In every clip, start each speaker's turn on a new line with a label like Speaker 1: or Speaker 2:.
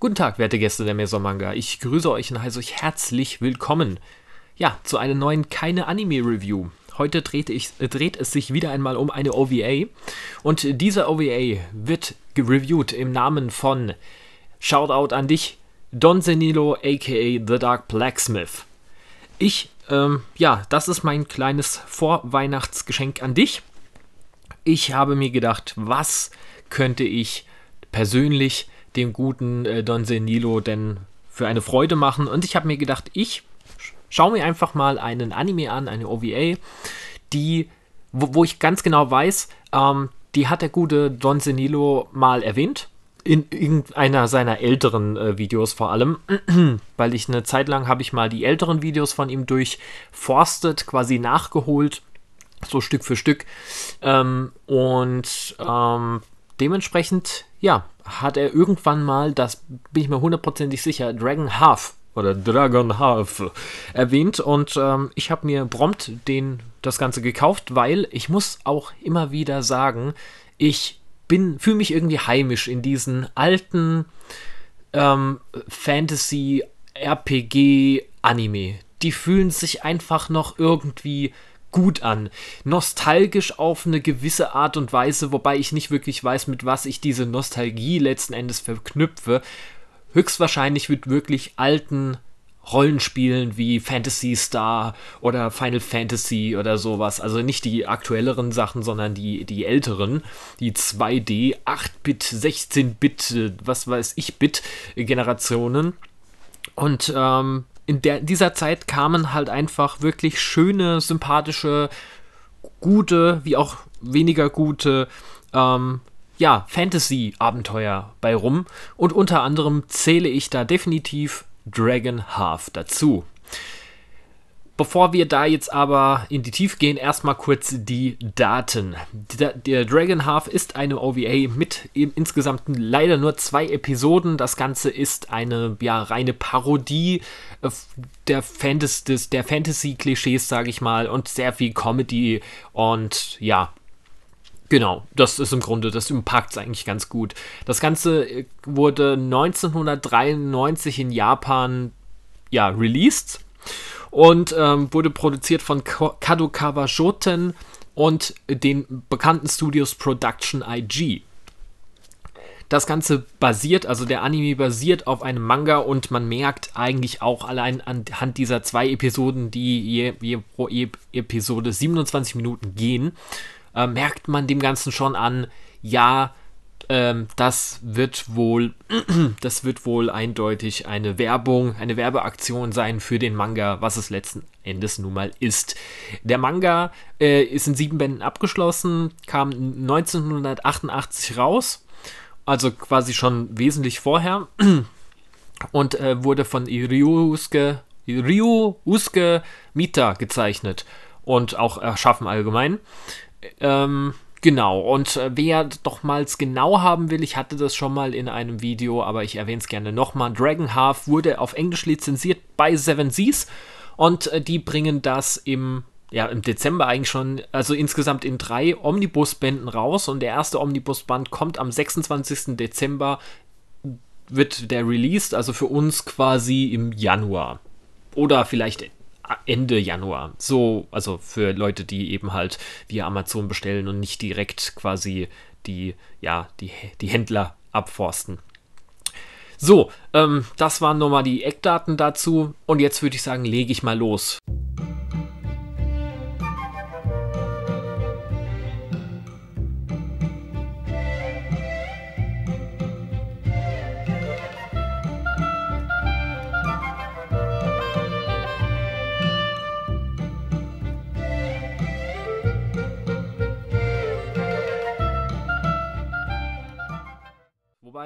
Speaker 1: Guten Tag, werte Gäste der Mesomanga. Ich grüße euch und heiße euch herzlich willkommen. Ja, zu einer neuen Keine Anime Review. Heute dreht, ich, äh, dreht es sich wieder einmal um eine OVA. Und diese OVA wird gereviewt im Namen von Shoutout an dich, Don Zenilo, aka The Dark Blacksmith. Ich, ähm, ja, das ist mein kleines Vorweihnachtsgeschenk an dich. Ich habe mir gedacht, was könnte ich persönlich dem guten äh, Don Senilo denn für eine Freude machen. Und ich habe mir gedacht, ich schaue mir einfach mal einen Anime an, eine OVA, die, wo, wo ich ganz genau weiß, ähm, die hat der gute Don Senilo mal erwähnt. In irgendeiner seiner älteren äh, Videos vor allem, weil ich eine Zeit lang habe ich mal die älteren Videos von ihm durchforstet, quasi nachgeholt, so Stück für Stück. Ähm, und ähm, dementsprechend ja, hat er irgendwann mal, das bin ich mir hundertprozentig sicher, Dragon Half oder Dragon Half erwähnt und ähm, ich habe mir prompt den das Ganze gekauft, weil ich muss auch immer wieder sagen, ich bin fühle mich irgendwie heimisch in diesen alten ähm, Fantasy RPG Anime. Die fühlen sich einfach noch irgendwie gut an. Nostalgisch auf eine gewisse Art und Weise, wobei ich nicht wirklich weiß, mit was ich diese Nostalgie letzten Endes verknüpfe. Höchstwahrscheinlich mit wirklich alten Rollenspielen wie Fantasy Star oder Final Fantasy oder sowas. Also nicht die aktuelleren Sachen, sondern die, die älteren, die 2D, 8-Bit, 16-Bit, was weiß ich, Bit-Generationen. Und ähm, in der, dieser Zeit kamen halt einfach wirklich schöne, sympathische, gute, wie auch weniger gute, ähm, ja, Fantasy-Abenteuer bei rum. Und unter anderem zähle ich da definitiv Dragon Half dazu. Bevor wir da jetzt aber in die Tiefe gehen, erstmal kurz die Daten. Der, Dragon Half ist eine OVA mit insgesamt leider nur zwei Episoden. Das Ganze ist eine ja, reine Parodie äh, der, Fantas der Fantasy-Klischees, sage ich mal, und sehr viel Comedy und ja, Genau, das ist im Grunde, das packt es eigentlich ganz gut. Das Ganze äh, wurde 1993 in Japan ja, released und ähm, wurde produziert von Kadokawa Shoten und den bekannten Studios Production IG. Das Ganze basiert, also der Anime basiert auf einem Manga und man merkt eigentlich auch allein anhand dieser zwei Episoden, die je, je pro Episode 27 Minuten gehen, äh, merkt man dem Ganzen schon an, ja, ähm, das wird wohl, das wird wohl eindeutig eine Werbung, eine Werbeaktion sein für den Manga, was es letzten Endes nun mal ist. Der Manga äh, ist in sieben Bänden abgeschlossen, kam 1988 raus, also quasi schon wesentlich vorher und äh, wurde von Ryusuke Ryu Usuke Mita gezeichnet und auch erschaffen allgemein. Ähm, Genau, und äh, wer nochmals genau haben will, ich hatte das schon mal in einem Video, aber ich erwähne es gerne nochmal. Dragon Half wurde auf Englisch lizenziert bei Seven Seas und äh, die bringen das im, ja, im Dezember eigentlich schon, also insgesamt in drei Omnibus-Bänden raus und der erste Omnibus-Band kommt am 26. Dezember, wird der released, also für uns quasi im Januar. Oder vielleicht Ende Januar. So, also für Leute, die eben halt via Amazon bestellen und nicht direkt quasi die, ja, die, die Händler abforsten. So, ähm, das waren nochmal die Eckdaten dazu und jetzt würde ich sagen, lege ich mal los.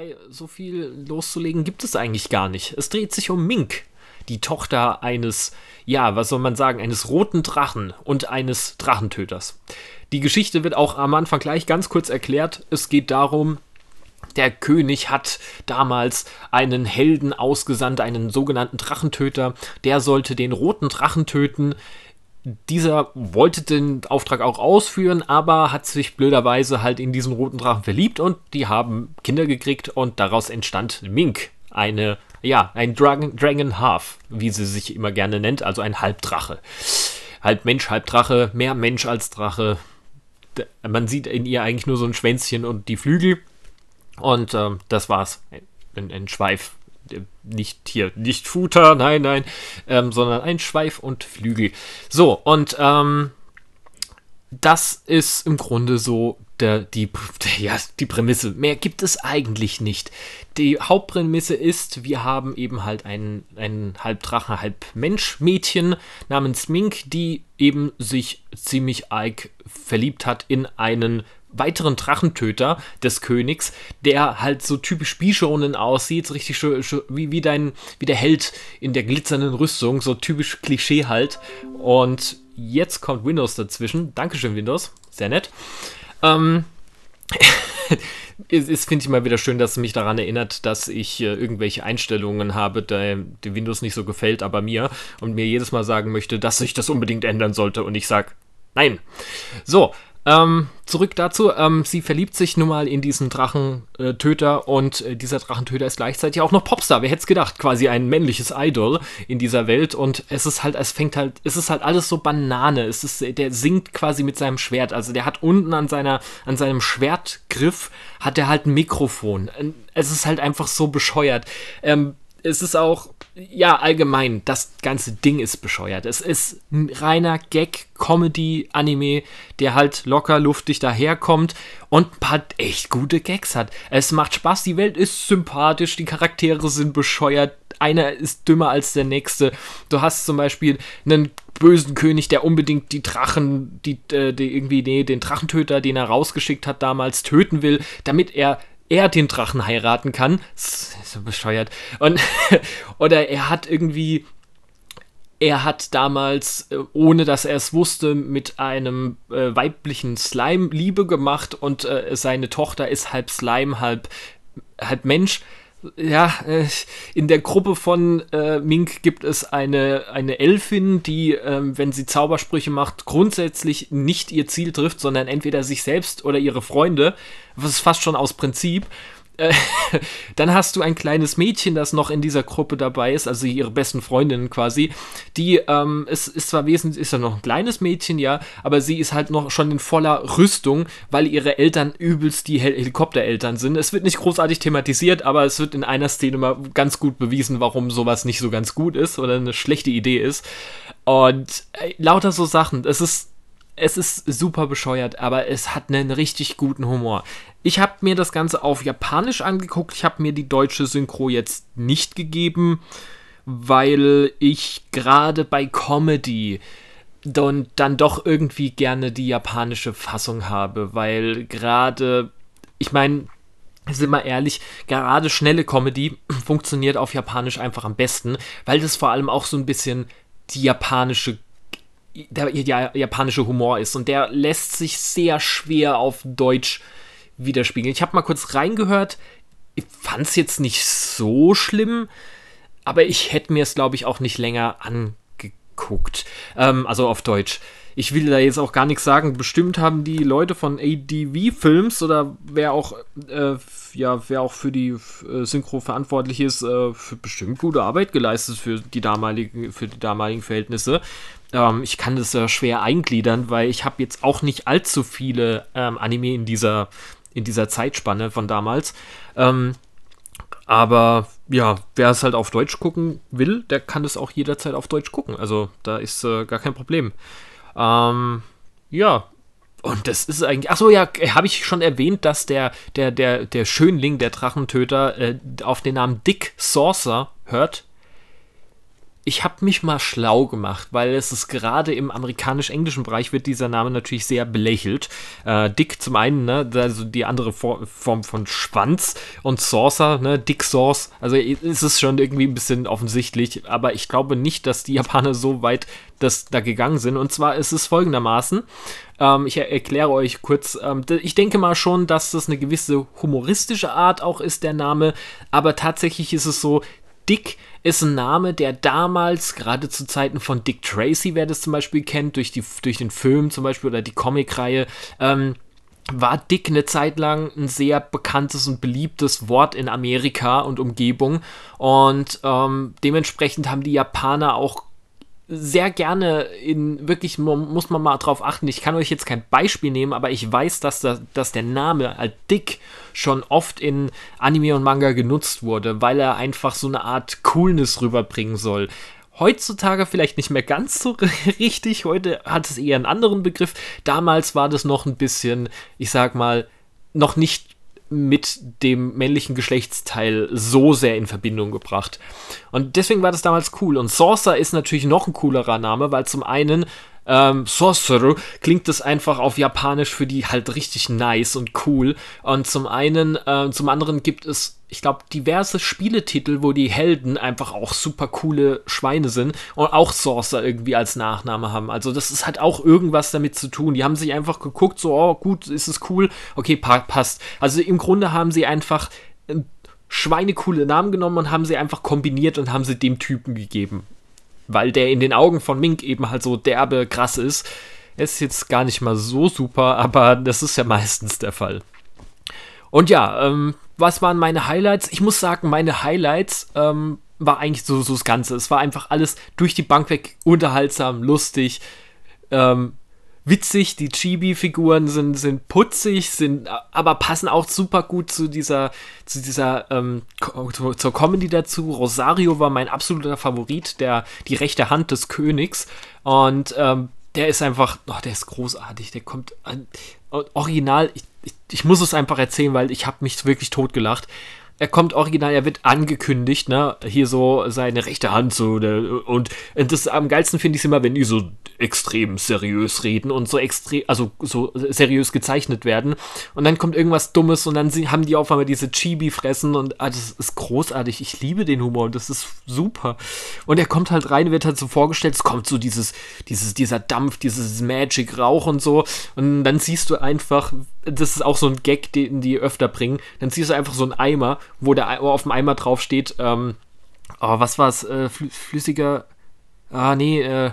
Speaker 1: Wobei, so viel loszulegen gibt es eigentlich gar nicht. Es dreht sich um Mink, die Tochter eines, ja, was soll man sagen, eines roten Drachen und eines Drachentöters. Die Geschichte wird auch am Anfang gleich ganz kurz erklärt. Es geht darum, der König hat damals einen Helden ausgesandt, einen sogenannten Drachentöter. Der sollte den roten Drachen töten dieser wollte den Auftrag auch ausführen, aber hat sich blöderweise halt in diesen roten Drachen verliebt und die haben Kinder gekriegt und daraus entstand Mink, eine ja, ein Dragon, Dragon Half, wie sie sich immer gerne nennt, also ein Halbdrache. Halb Mensch, halb Drache, mehr Mensch als Drache. Man sieht in ihr eigentlich nur so ein Schwänzchen und die Flügel. Und äh, das war's. Ein, ein, ein Schweif äh, nicht hier, nicht Futter, nein, nein, ähm, sondern ein Schweif und Flügel. So, und ähm, das ist im Grunde so der, die, der, ja, die Prämisse. Mehr gibt es eigentlich nicht. Die Hauptprämisse ist, wir haben eben halt einen, ein halb Drache, halb Mensch-Mädchen namens Mink, die eben sich ziemlich eig verliebt hat in einen weiteren Drachentöter des Königs, der halt so typisch Bishonen aussieht, richtig wie, wie, dein, wie der Held in der glitzernden Rüstung, so typisch Klischee halt. Und jetzt kommt Windows dazwischen. Dankeschön, Windows. Sehr nett. Ähm. es ist, finde ich mal wieder schön, dass es mich daran erinnert, dass ich äh, irgendwelche Einstellungen habe, der, der Windows nicht so gefällt, aber mir und mir jedes Mal sagen möchte, dass ich das unbedingt ändern sollte und ich sage, nein. So, ähm, zurück dazu, ähm, sie verliebt sich nun mal in diesen Drachentöter und äh, dieser Drachentöter ist gleichzeitig auch noch Popstar. Wer hätte es gedacht? Quasi ein männliches Idol in dieser Welt und es ist halt, es fängt halt, es ist halt alles so Banane. Es ist, der singt quasi mit seinem Schwert. Also der hat unten an seiner, an seinem Schwertgriff hat er halt ein Mikrofon. Ähm, es ist halt einfach so bescheuert. Ähm, es ist auch, ja, allgemein, das ganze Ding ist bescheuert. Es ist ein reiner Gag-Comedy-Anime, der halt locker luftig daherkommt und ein paar echt gute Gags hat. Es macht Spaß, die Welt ist sympathisch, die Charaktere sind bescheuert, einer ist dümmer als der nächste. Du hast zum Beispiel einen bösen König, der unbedingt die Drachen, die, äh, die irgendwie nee, den Drachentöter, den er rausgeschickt hat damals, töten will, damit er er den Drachen heiraten kann. Das ist so bescheuert. Und, oder er hat irgendwie er hat damals, äh, ohne dass er es wusste, mit einem äh, weiblichen Slime Liebe gemacht und äh, seine Tochter ist halb Slime, halb, halb Mensch ja, äh, in der Gruppe von äh, Mink gibt es eine, eine Elfin, die, ähm, wenn sie Zaubersprüche macht, grundsätzlich nicht ihr Ziel trifft, sondern entweder sich selbst oder ihre Freunde. Das ist fast schon aus Prinzip. dann hast du ein kleines Mädchen, das noch in dieser Gruppe dabei ist, also ihre besten Freundinnen quasi, die ähm, es ist zwar wesentlich, ist ja noch ein kleines Mädchen, ja, aber sie ist halt noch schon in voller Rüstung, weil ihre Eltern übelst die Hel Helikoptereltern sind. Es wird nicht großartig thematisiert, aber es wird in einer Szene mal ganz gut bewiesen, warum sowas nicht so ganz gut ist oder eine schlechte Idee ist. Und äh, lauter so Sachen. Es ist es ist super bescheuert, aber es hat einen richtig guten Humor. Ich habe mir das Ganze auf Japanisch angeguckt. Ich habe mir die deutsche Synchro jetzt nicht gegeben, weil ich gerade bei Comedy dann, dann doch irgendwie gerne die japanische Fassung habe, weil gerade, ich meine, sind wir ehrlich, gerade schnelle Comedy funktioniert auf Japanisch einfach am besten, weil das vor allem auch so ein bisschen die japanische der japanische Humor ist und der lässt sich sehr schwer auf Deutsch widerspiegeln. Ich habe mal kurz reingehört, ich fand es jetzt nicht so schlimm, aber ich hätte mir es, glaube ich, auch nicht länger angeguckt. Ähm, also auf Deutsch ich will da jetzt auch gar nichts sagen. Bestimmt haben die Leute von ADV Films oder wer auch, äh, ja, wer auch für die äh, Synchro verantwortlich ist, äh, bestimmt gute Arbeit geleistet für die damaligen, für die damaligen Verhältnisse. Ähm, ich kann das ja äh, schwer eingliedern, weil ich habe jetzt auch nicht allzu viele ähm, Anime in dieser, in dieser Zeitspanne von damals. Ähm, aber ja, wer es halt auf Deutsch gucken will, der kann es auch jederzeit auf Deutsch gucken. Also da ist äh, gar kein Problem. Ähm, ja, und das ist eigentlich. Achso, ja, habe ich schon erwähnt, dass der, der, der, der Schönling, der Drachentöter, äh, auf den Namen Dick Saucer hört ich habe mich mal schlau gemacht, weil es ist gerade im amerikanisch-englischen Bereich wird dieser Name natürlich sehr belächelt. Äh, Dick zum einen, ne, also die andere Form von, Schwanz und Saucer, ne, Dick Sauce. Also ist es schon irgendwie ein bisschen offensichtlich, aber ich glaube nicht, dass die Japaner so weit das da gegangen sind. Und zwar ist es folgendermaßen. Ähm, ich erkläre euch kurz. Ähm, ich denke mal schon, dass das eine gewisse humoristische Art auch ist, der Name. Aber tatsächlich ist es so, Dick ist ein Name, der damals, gerade zu Zeiten von Dick Tracy, wer das zum Beispiel kennt, durch, die, durch den Film zum Beispiel oder die Comicreihe, ähm, war Dick eine Zeit lang ein sehr bekanntes und beliebtes Wort in Amerika und Umgebung. Und ähm, dementsprechend haben die Japaner auch sehr gerne in wirklich, muss man mal drauf achten. Ich kann euch jetzt kein Beispiel nehmen, aber ich weiß, dass, da, dass der Name als Dick schon oft in Anime und Manga genutzt wurde, weil er einfach so eine Art Coolness rüberbringen soll. Heutzutage vielleicht nicht mehr ganz so richtig, heute hat es eher einen anderen Begriff. Damals war das noch ein bisschen, ich sag mal, noch nicht mit dem männlichen Geschlechtsteil so sehr in Verbindung gebracht. Und deswegen war das damals cool. Und Saucer ist natürlich noch ein coolerer Name, weil zum einen ähm, Sorcerer klingt das einfach auf Japanisch für die halt richtig nice und cool. Und zum einen, äh, zum anderen gibt es ich glaube, diverse Spieletitel, wo die Helden einfach auch super coole Schweine sind und auch Sorcerer irgendwie als Nachname haben. Also das ist, hat auch irgendwas damit zu tun. Die haben sich einfach geguckt, so, oh gut, ist es cool, okay, passt. Also im Grunde haben sie einfach ähm, schweinecoole Namen genommen und haben sie einfach kombiniert und haben sie dem Typen gegeben weil der in den Augen von Mink eben halt so derbe krass ist. Er ist jetzt gar nicht mal so super, aber das ist ja meistens der Fall. Und ja, ähm, was waren meine Highlights? Ich muss sagen, meine Highlights ähm, war eigentlich so, so das Ganze. Es war einfach alles durch die Bank weg unterhaltsam, lustig. Ähm, witzig, die Chibi-Figuren sind, sind putzig, sind, aber passen auch super gut zu dieser, zu dieser, ähm, zur Comedy dazu. Rosario war mein absoluter Favorit, der, die rechte Hand des Königs. Und ähm, der ist einfach, oh, der ist großartig, der kommt an, original, ich, ich, ich, muss es einfach erzählen, weil ich habe mich wirklich totgelacht er kommt original, er wird angekündigt, ne? Hier so seine rechte Hand so ne? und, das am geilsten finde ich immer, wenn die so extrem seriös reden und so extrem, also so seriös gezeichnet werden und dann kommt irgendwas Dummes und dann haben die auf einmal diese Chibi-Fressen und ah, das ist großartig. Ich liebe den Humor und das ist super. Und er kommt halt rein, wird halt so vorgestellt, es kommt so dieses, dieses, dieser Dampf, dieses Magic-Rauch und so und dann siehst du einfach, das ist auch so ein Gag, den die öfter bringen. Dann ziehst du einfach so einen Eimer, wo der wo auf dem Eimer drauf steht, ähm, oh, was war's, äh, flüssiger, ah nee, äh,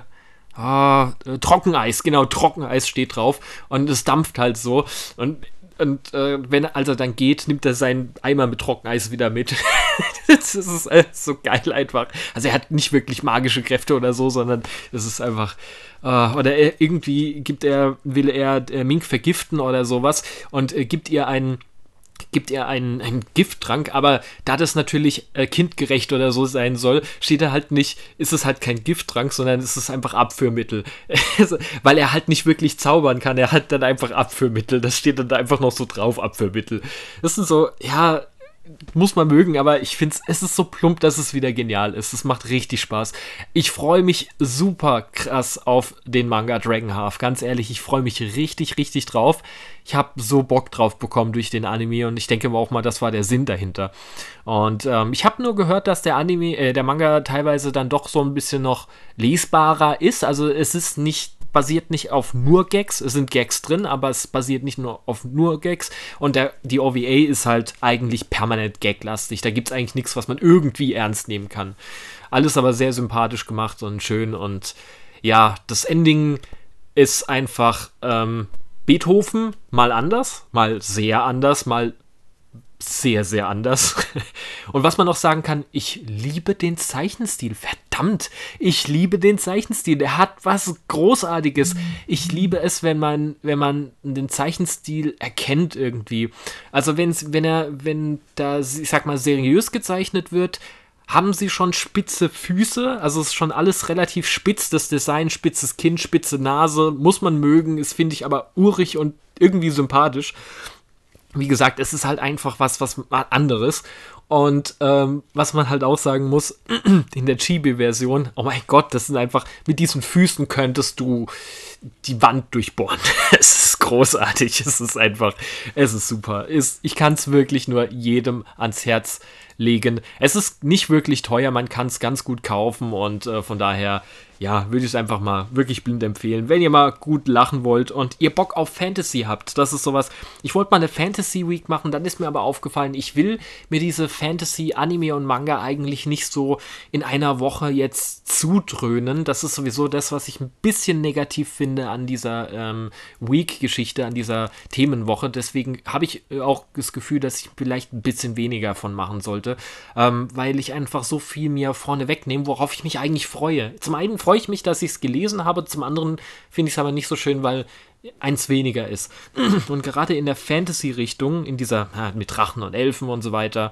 Speaker 1: ah, äh, Trockeneis, genau, Trockeneis steht drauf und es dampft halt so und und äh, wenn als er dann geht, nimmt er seinen Eimer mit Trockeneis wieder mit. das ist halt so geil einfach. Also er hat nicht wirklich magische Kräfte oder so, sondern es ist einfach. Uh, oder er, irgendwie gibt er, will er äh, Mink vergiften oder sowas und äh, gibt ihr einen gibt er einen, einen Gifttrank, aber da das natürlich äh, kindgerecht oder so sein soll, steht er halt nicht, ist es halt kein Gifttrank, sondern ist es ist einfach Abführmittel. Also, weil er halt nicht wirklich zaubern kann, er hat dann einfach Abführmittel. Das steht dann da einfach noch so drauf, Abführmittel. Das sind so, ja, muss man mögen, aber ich finde es ist so plump, dass es wieder genial ist. Es macht richtig Spaß. Ich freue mich super krass auf den Manga Dragon Half. Ganz ehrlich, ich freue mich richtig, richtig drauf. Ich habe so Bock drauf bekommen durch den Anime und ich denke auch mal, das war der Sinn dahinter. Und ähm, ich habe nur gehört, dass der Anime, äh, der Manga teilweise dann doch so ein bisschen noch lesbarer ist. Also es ist nicht basiert nicht auf nur Gags. Es sind Gags drin, aber es basiert nicht nur auf nur Gags. Und der, die OVA ist halt eigentlich permanent gaglastig. Da gibt es eigentlich nichts, was man irgendwie ernst nehmen kann. Alles aber sehr sympathisch gemacht und schön. Und ja, das Ending ist einfach ähm, Beethoven, mal anders, mal sehr anders, mal sehr, sehr anders. Und was man noch sagen kann, ich liebe den Zeichenstil. Verdammt, ich liebe den Zeichenstil. Der hat was Großartiges. Ich liebe es, wenn man, wenn man den Zeichenstil erkennt irgendwie. Also wenn's, wenn er, wenn da, ich sag mal, seriös gezeichnet wird, haben sie schon spitze Füße. Also es ist schon alles relativ spitz. Das Design, spitzes Kinn, spitze Nase, muss man mögen, ist, finde ich, aber urig und irgendwie sympathisch wie gesagt, es ist halt einfach was, was anderes. Und ähm, was man halt auch sagen muss, in der Chibi-Version, oh mein Gott, das sind einfach, mit diesen Füßen könntest du die Wand durchbohren. es ist großartig, es ist einfach, es ist super. Es, ich kann es wirklich nur jedem ans Herz legen legen. Es ist nicht wirklich teuer, man kann es ganz gut kaufen und äh, von daher, ja, würde ich es einfach mal wirklich blind empfehlen. Wenn ihr mal gut lachen wollt und ihr Bock auf Fantasy habt, das ist sowas. Ich wollte mal eine Fantasy Week machen, dann ist mir aber aufgefallen, ich will mir diese Fantasy, Anime und Manga eigentlich nicht so in einer Woche jetzt zudröhnen. Das ist sowieso das, was ich ein bisschen negativ finde an dieser ähm, Week-Geschichte, an dieser Themenwoche. Deswegen habe ich äh, auch das Gefühl, dass ich vielleicht ein bisschen weniger von machen sollte konnte, ähm, weil ich einfach so viel mir vorne wegnehme, worauf ich mich eigentlich freue. Zum einen freue ich mich, dass ich es gelesen habe, zum anderen finde ich es aber nicht so schön, weil eins weniger ist. Und gerade in der Fantasy-Richtung, in dieser ja, mit Drachen und Elfen und so weiter,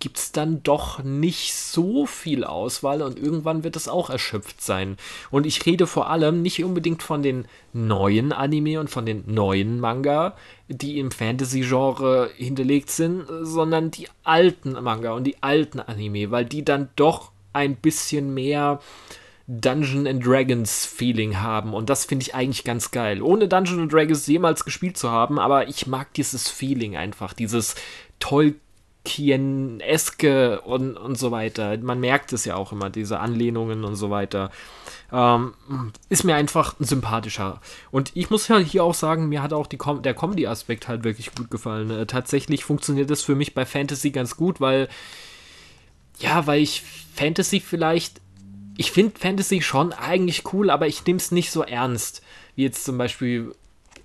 Speaker 1: gibt es dann doch nicht so viel Auswahl und irgendwann wird es auch erschöpft sein. Und ich rede vor allem nicht unbedingt von den neuen Anime und von den neuen Manga, die im Fantasy-Genre hinterlegt sind, sondern die alten Manga und die alten Anime, weil die dann doch ein bisschen mehr Dungeon and Dragons Feeling haben und das finde ich eigentlich ganz geil. Ohne Dungeon and Dragons jemals gespielt zu haben, aber ich mag dieses Feeling einfach, dieses toll Kien-eske und, und so weiter. Man merkt es ja auch immer, diese Anlehnungen und so weiter. Ähm, ist mir einfach sympathischer. Und ich muss ja hier auch sagen, mir hat auch Com der Comedy-Aspekt halt wirklich gut gefallen. Äh, tatsächlich funktioniert das für mich bei Fantasy ganz gut, weil, ja, weil ich Fantasy vielleicht, ich finde Fantasy schon eigentlich cool, aber ich nehme es nicht so ernst. Wie jetzt zum Beispiel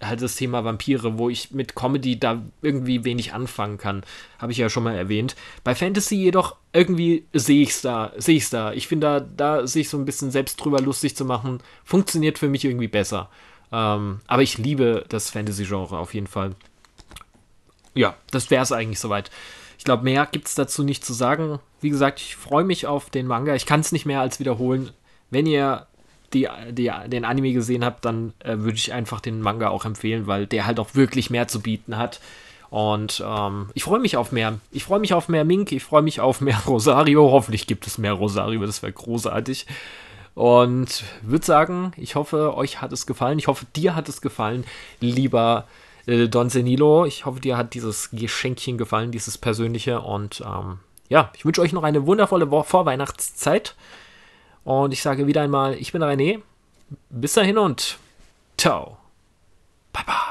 Speaker 1: halt das Thema Vampire, wo ich mit Comedy da irgendwie wenig anfangen kann. Habe ich ja schon mal erwähnt. Bei Fantasy jedoch irgendwie sehe ich es da, sehe ich da. Ich finde, da, da sich so ein bisschen selbst drüber lustig zu machen, funktioniert für mich irgendwie besser. Ähm, aber ich liebe das Fantasy-Genre auf jeden Fall. Ja, das wäre es eigentlich soweit. Ich glaube, mehr gibt es dazu nicht zu sagen. Wie gesagt, ich freue mich auf den Manga. Ich kann es nicht mehr als wiederholen. Wenn ihr die, die, den Anime gesehen habt, dann äh, würde ich einfach den Manga auch empfehlen, weil der halt auch wirklich mehr zu bieten hat. Und ähm, ich freue mich auf mehr. Ich freue mich auf mehr Mink, ich freue mich auf mehr Rosario. Hoffentlich gibt es mehr Rosario, das wäre großartig. Und würde sagen, ich hoffe, euch hat es gefallen. Ich hoffe, dir hat es gefallen, lieber äh, Don Senilo. Ich hoffe, dir hat dieses Geschenkchen gefallen, dieses persönliche. Und ähm, ja, ich wünsche euch noch eine wundervolle Vorweihnachtszeit. Und ich sage wieder einmal, ich bin René. Bis dahin und ciao. Bye bye.